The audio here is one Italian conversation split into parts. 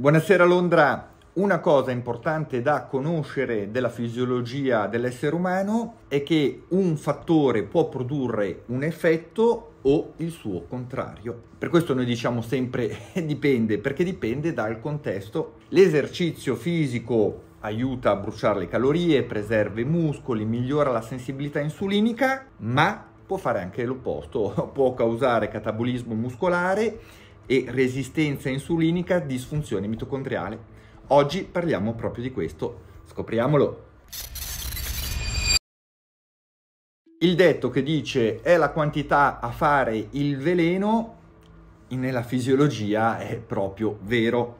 Buonasera Londra. Una cosa importante da conoscere della fisiologia dell'essere umano è che un fattore può produrre un effetto o il suo contrario. Per questo noi diciamo sempre dipende, perché dipende dal contesto. L'esercizio fisico aiuta a bruciare le calorie, preserva i muscoli, migliora la sensibilità insulinica, ma può fare anche l'opposto, può causare catabolismo muscolare e resistenza insulinica, disfunzione mitocondriale. Oggi parliamo proprio di questo, scopriamolo! Il detto che dice è la quantità a fare il veleno nella fisiologia è proprio vero.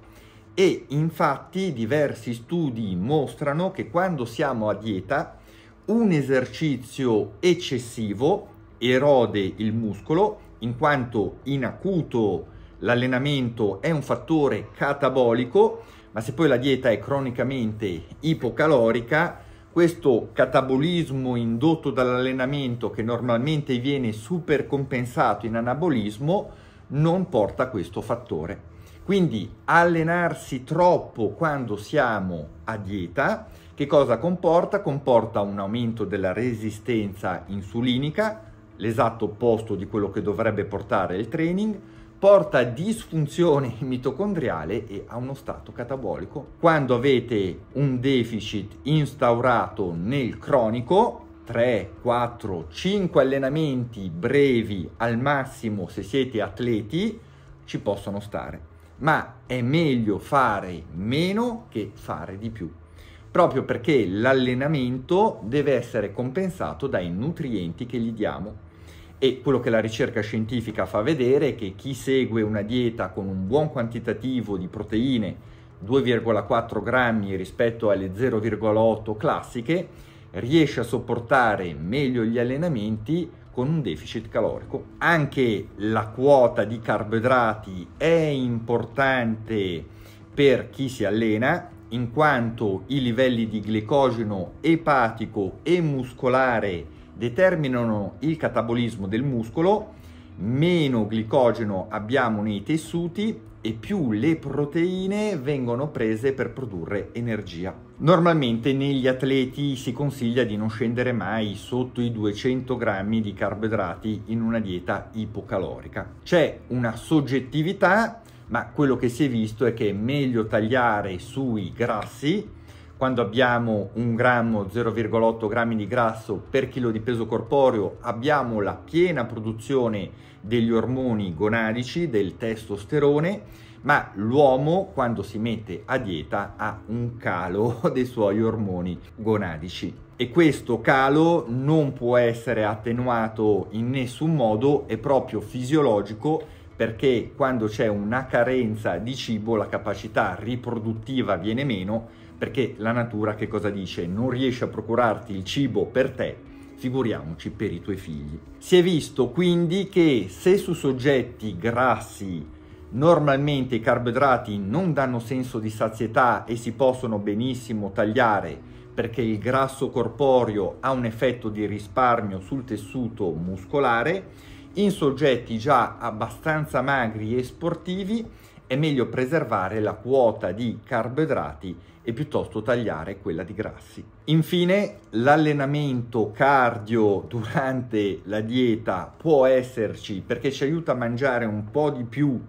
E infatti diversi studi mostrano che quando siamo a dieta un esercizio eccessivo erode il muscolo in quanto in acuto l'allenamento è un fattore catabolico, ma se poi la dieta è cronicamente ipocalorica, questo catabolismo indotto dall'allenamento che normalmente viene supercompensato in anabolismo non porta a questo fattore. Quindi allenarsi troppo quando siamo a dieta, che cosa comporta? Comporta un aumento della resistenza insulinica, l'esatto opposto di quello che dovrebbe portare il training, porta a disfunzione mitocondriale e a uno stato catabolico. Quando avete un deficit instaurato nel cronico, 3, 4, 5 allenamenti brevi al massimo se siete atleti, ci possono stare. Ma è meglio fare meno che fare di più proprio perché l'allenamento deve essere compensato dai nutrienti che gli diamo e quello che la ricerca scientifica fa vedere è che chi segue una dieta con un buon quantitativo di proteine, 2,4 grammi rispetto alle 0,8 classiche, riesce a sopportare meglio gli allenamenti con un deficit calorico. Anche la quota di carboidrati è importante per chi si allena in quanto i livelli di glicogeno epatico e muscolare determinano il catabolismo del muscolo, meno glicogeno abbiamo nei tessuti e più le proteine vengono prese per produrre energia. Normalmente negli atleti si consiglia di non scendere mai sotto i 200 grammi di carboidrati in una dieta ipocalorica. C'è una soggettività, ma quello che si è visto è che è meglio tagliare sui grassi quando abbiamo un grammo, 0,8 grammi di grasso per chilo di peso corporeo, abbiamo la piena produzione degli ormoni gonadici, del testosterone, ma l'uomo quando si mette a dieta ha un calo dei suoi ormoni gonadici. E questo calo non può essere attenuato in nessun modo, è proprio fisiologico perché quando c'è una carenza di cibo la capacità riproduttiva viene meno perché la natura che cosa dice? Non riesce a procurarti il cibo per te, figuriamoci per i tuoi figli. Si è visto quindi che se su soggetti grassi normalmente i carboidrati non danno senso di sazietà e si possono benissimo tagliare perché il grasso corporeo ha un effetto di risparmio sul tessuto muscolare, in soggetti già abbastanza magri e sportivi è meglio preservare la quota di carboidrati e piuttosto tagliare quella di grassi. Infine, l'allenamento cardio durante la dieta può esserci perché ci aiuta a mangiare un po' di più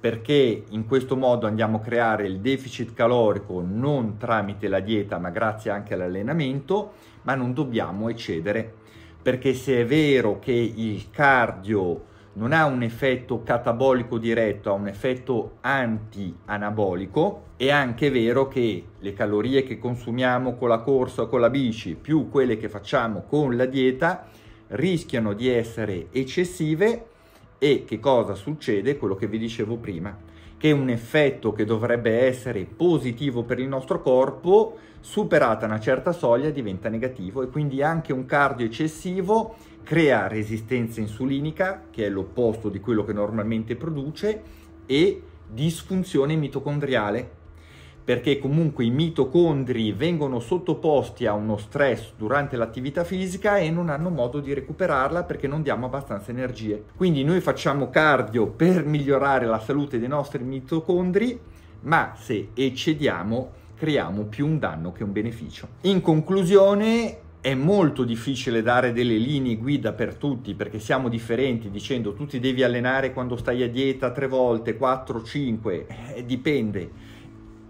perché in questo modo andiamo a creare il deficit calorico non tramite la dieta ma grazie anche all'allenamento, ma non dobbiamo eccedere perché se è vero che il cardio non ha un effetto catabolico diretto, ha un effetto anti-anabolico. È anche vero che le calorie che consumiamo con la corsa o con la bici, più quelle che facciamo con la dieta, rischiano di essere eccessive e che cosa succede? Quello che vi dicevo prima, che un effetto che dovrebbe essere positivo per il nostro corpo, superata una certa soglia, diventa negativo e quindi anche un cardio eccessivo crea resistenza insulinica, che è l'opposto di quello che normalmente produce, e disfunzione mitocondriale, perché comunque i mitocondri vengono sottoposti a uno stress durante l'attività fisica e non hanno modo di recuperarla perché non diamo abbastanza energie. Quindi noi facciamo cardio per migliorare la salute dei nostri mitocondri, ma se eccediamo creiamo più un danno che un beneficio. In conclusione, è molto difficile dare delle linee guida per tutti perché siamo differenti dicendo tu ti devi allenare quando stai a dieta tre volte, quattro, cinque, eh, dipende.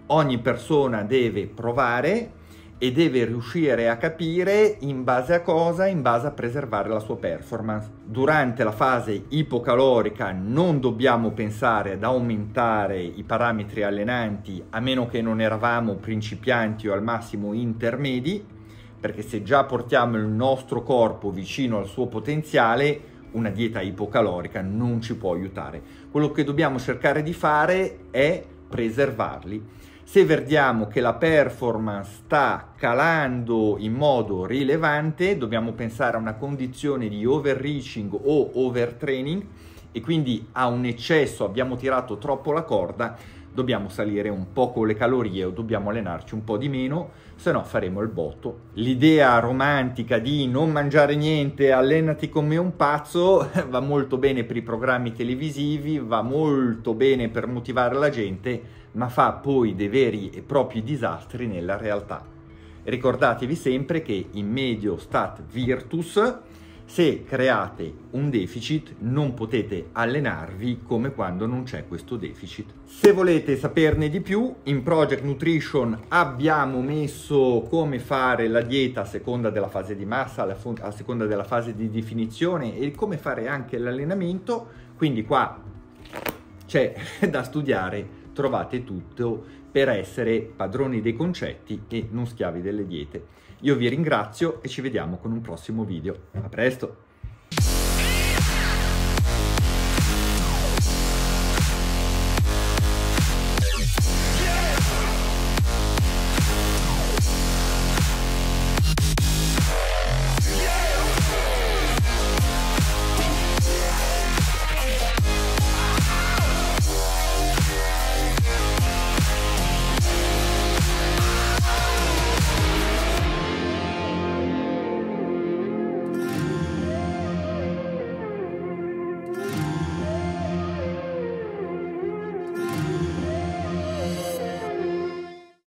Ogni persona deve provare e deve riuscire a capire in base a cosa, in base a preservare la sua performance. Durante la fase ipocalorica non dobbiamo pensare ad aumentare i parametri allenanti a meno che non eravamo principianti o al massimo intermedi perché se già portiamo il nostro corpo vicino al suo potenziale, una dieta ipocalorica non ci può aiutare. Quello che dobbiamo cercare di fare è preservarli. Se vediamo che la performance sta calando in modo rilevante, dobbiamo pensare a una condizione di overreaching o overtraining e quindi a un eccesso, abbiamo tirato troppo la corda, dobbiamo salire un po' con le calorie o dobbiamo allenarci un po' di meno, se no faremo il botto. L'idea romantica di non mangiare niente, allenati come un pazzo, va molto bene per i programmi televisivi, va molto bene per motivare la gente, ma fa poi dei veri e propri disastri nella realtà. Ricordatevi sempre che in medio stat virtus se create un deficit non potete allenarvi come quando non c'è questo deficit. Se volete saperne di più, in Project Nutrition abbiamo messo come fare la dieta a seconda della fase di massa, a seconda della fase di definizione e come fare anche l'allenamento, quindi qua c'è da studiare, trovate tutto per essere padroni dei concetti e non schiavi delle diete. Io vi ringrazio e ci vediamo con un prossimo video. A presto!